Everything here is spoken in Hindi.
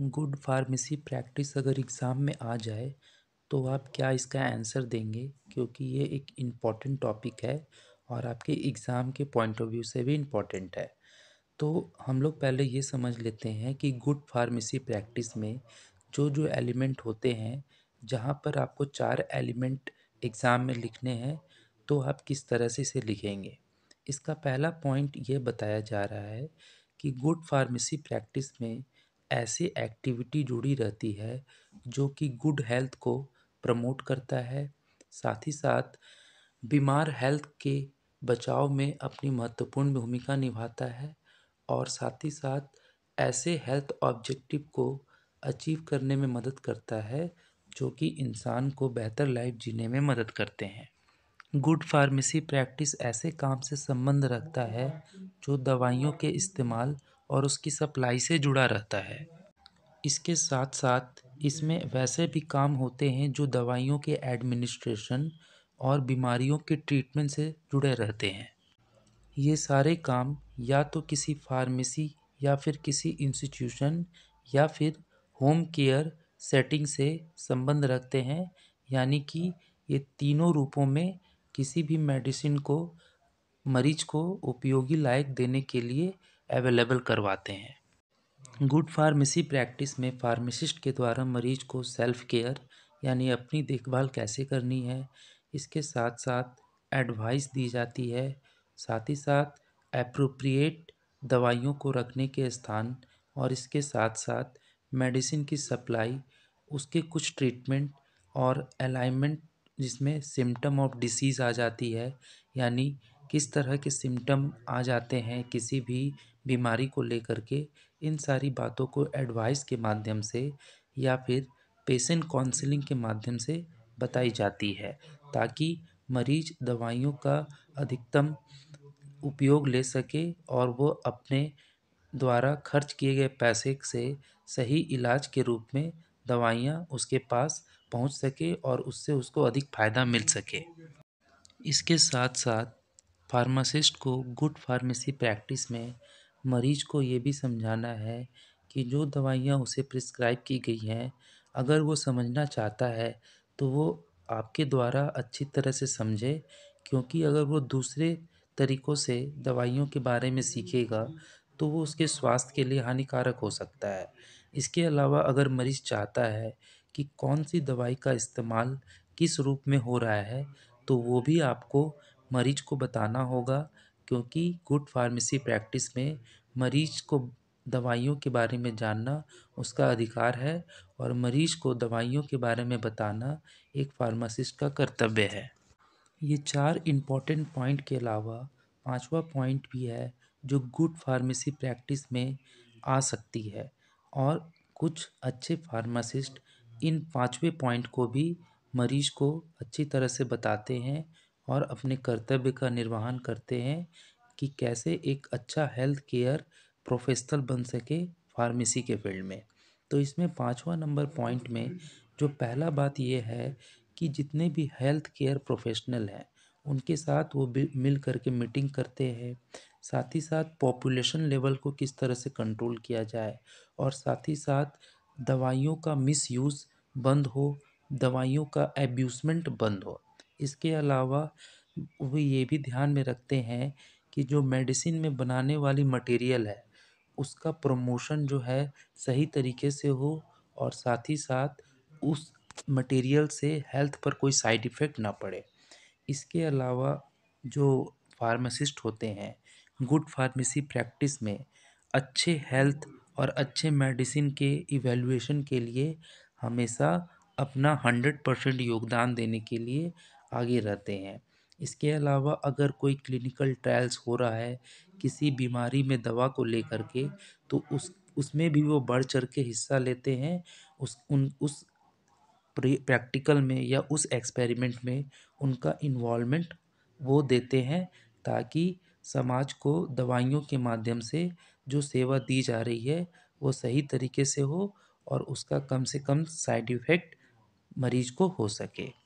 गुड फार्मेसी प्रैक्टिस अगर एग्ज़ाम में आ जाए तो आप क्या इसका आंसर देंगे क्योंकि ये एक इम्पॉर्टेंट टॉपिक है और आपके एग्ज़ाम के पॉइंट ऑफ व्यू से भी इम्पॉर्टेंट है तो हम लोग पहले ये समझ लेते हैं कि गुड फार्मेसी प्रैक्टिस में जो जो एलिमेंट होते हैं जहाँ पर आपको चार एलिमेंट एग्ज़ाम में लिखने हैं तो आप किस तरह से इसे लिखेंगे इसका पहला पॉइंट ये बताया जा रहा है कि गुड फार्मेसी प्रैक्टिस में ऐसी एक्टिविटी जुड़ी रहती है जो कि गुड हेल्थ को प्रमोट करता है साथ ही साथ बीमार हेल्थ के बचाव में अपनी महत्वपूर्ण भूमिका निभाता है और साथ ही साथ ऐसे हेल्थ ऑब्जेक्टिव को अचीव करने में मदद करता है जो कि इंसान को बेहतर लाइफ जीने में मदद करते हैं गुड फार्मेसी प्रैक्टिस ऐसे काम से संबंध रखता है जो दवाइयों के इस्तेमाल और उसकी सप्लाई से जुड़ा रहता है इसके साथ साथ इसमें वैसे भी काम होते हैं जो दवाइयों के एडमिनिस्ट्रेशन और बीमारियों के ट्रीटमेंट से जुड़े रहते हैं ये सारे काम या तो किसी फार्मेसी या फिर किसी इंस्टीट्यूशन या फिर होम केयर सेटिंग से संबंध रखते हैं यानी कि ये तीनों रूपों में किसी भी मेडिसिन को मरीज को उपयोगी लायक देने के लिए अवेलेबल करवाते हैं गुड फार्मेसी प्रैक्टिस में फार्मेसिस्ट के द्वारा मरीज को सेल्फ केयर यानी अपनी देखभाल कैसे करनी है इसके साथ साथ एडवाइस दी जाती है साथ ही साथ अप्रोप्रिएट दवाइयों को रखने के स्थान और इसके साथ साथ मेडिसिन की सप्लाई उसके कुछ ट्रीटमेंट और अलाइनमेंट जिसमें सिम्टम ऑफ डिसीज़ आ जाती है यानी किस तरह के सिम्टम आ जाते हैं किसी भी बीमारी को लेकर के इन सारी बातों को एडवाइस के माध्यम से या फिर पेशेंट काउंसलिंग के माध्यम से बताई जाती है ताकि मरीज दवाइयों का अधिकतम उपयोग ले सके और वो अपने द्वारा खर्च किए गए पैसे से सही इलाज के रूप में दवाइयाँ उसके पास पहुँच सके और उससे उसको अधिक फ़ायदा मिल सके इसके साथ साथ फार्मासिस्ट को गुड फार्मेसी प्रैक्टिस में मरीज को ये भी समझाना है कि जो दवाइयाँ उसे प्रिस्क्राइब की गई हैं अगर वो समझना चाहता है तो वो आपके द्वारा अच्छी तरह से समझे क्योंकि अगर वो दूसरे तरीक़ों से दवाइयों के बारे में सीखेगा तो वो उसके स्वास्थ्य के लिए हानिकारक हो सकता है इसके अलावा अगर मरीज़ चाहता है कि कौन सी दवाई का इस्तेमाल किस रूप में हो रहा है तो वो भी आपको मरीज को बताना होगा क्योंकि गुड फार्मेसी प्रैक्टिस में मरीज को दवाइयों के बारे में जानना उसका अधिकार है और मरीज को दवाइयों के बारे में बताना एक फार्मासिस्ट का कर्तव्य है ये चार इम्पॉर्टेंट पॉइंट के अलावा पांचवा पॉइंट भी है जो गुड फार्मेसी प्रैक्टिस में आ सकती है और कुछ अच्छे फार्मासिस्ट इन पांचवें पॉइंट को भी मरीज को अच्छी तरह से बताते हैं और अपने कर्तव्य का निर्वहन करते हैं कि कैसे एक अच्छा हेल्थ केयर प्रोफेशनल बन सके फार्मेसी के फील्ड में तो इसमें पाँचवा नंबर पॉइंट में जो पहला बात यह है कि जितने भी हेल्थ केयर प्रोफेशनल हैं उनके साथ वो मिल करके मीटिंग करते हैं साथ ही साथ पॉपुलेशन लेवल को किस तरह से कंट्रोल किया जाए और साथ ही साथ दवाइयों का मिसयूज़ बंद हो दवाइयों का एब्यूसमेंट बंद हो इसके अलावा वो ये भी ध्यान में रखते हैं कि जो मेडिसिन में बनाने वाली मटेरियल है उसका प्रमोशन जो है सही तरीके से हो और साथ ही साथ उस मटेरियल से हेल्थ पर कोई साइड इफ़ेक्ट ना पड़े इसके अलावा जो फार्मासिस्ट होते हैं गुड फार्मेसी प्रैक्टिस में अच्छे हेल्थ और अच्छे मेडिसिन के इवेलुएशन के लिए हमेशा अपना हंड्रेड परसेंट योगदान देने के लिए आगे रहते हैं इसके अलावा अगर कोई क्लिनिकल ट्रायल्स हो रहा है किसी बीमारी में दवा को लेकर के तो उस उसमें भी वो बढ़ चढ़ के हिस्सा लेते हैं उस उन उस प्रैक्टिकल में या उस एक्सपेरिमेंट में उनका इन्वॉलमेंट वो देते हैं ताकि समाज को दवाइयों के माध्यम से जो सेवा दी जा रही है वो सही तरीके से हो और उसका कम से कम साइड इफ़ेक्ट मरीज को हो सके